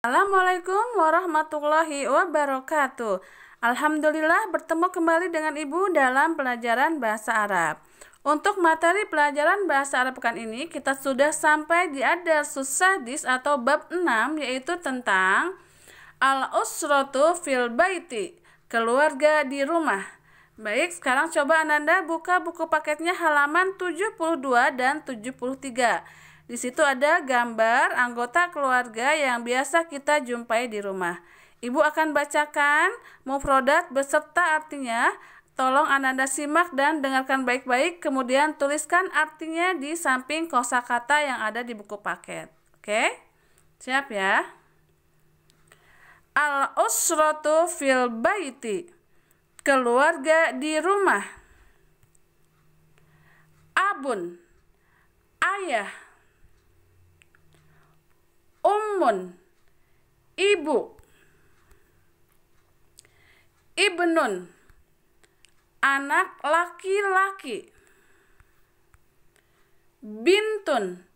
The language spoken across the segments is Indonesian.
Assalamualaikum warahmatullahi wabarakatuh. Alhamdulillah bertemu kembali dengan Ibu dalam pelajaran bahasa Arab. Untuk materi pelajaran bahasa Arab pekan ini, kita sudah sampai di ada susadis atau bab 6 yaitu tentang al-usratu fil baiti, keluarga di rumah. Baik, sekarang coba Ananda buka buku paketnya halaman 72 dan 73. Di situ ada gambar anggota keluarga yang biasa kita jumpai di rumah. Ibu akan bacakan mufrodat beserta artinya. Tolong Ananda simak dan dengarkan baik-baik, kemudian tuliskan artinya di samping kosakata yang ada di buku paket. Oke? Siap ya? Al-usratu fil baiti. Keluarga di rumah. Abun. Ayah ibu ibnun anak laki-laki bintun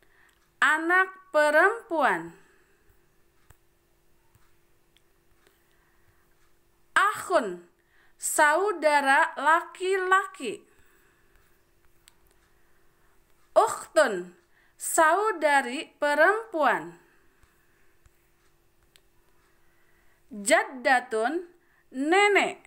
anak perempuan akun, saudara laki-laki ukhtun saudari perempuan Jaddatun nenek.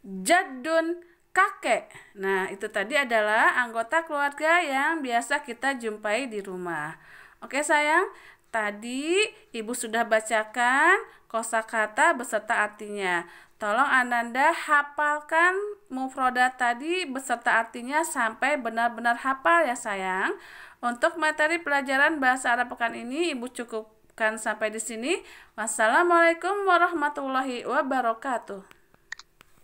Jaddun kakek. Nah, itu tadi adalah anggota keluarga yang biasa kita jumpai di rumah. Oke, sayang. Tadi Ibu sudah bacakan kosakata beserta artinya. Tolong Ananda hafalkan mufroda tadi beserta artinya sampai benar-benar hafal ya sayang. Untuk materi pelajaran bahasa Arab pekan ini Ibu cukup Kan sampai di sini. Wassalamualaikum warahmatullahi wabarakatuh.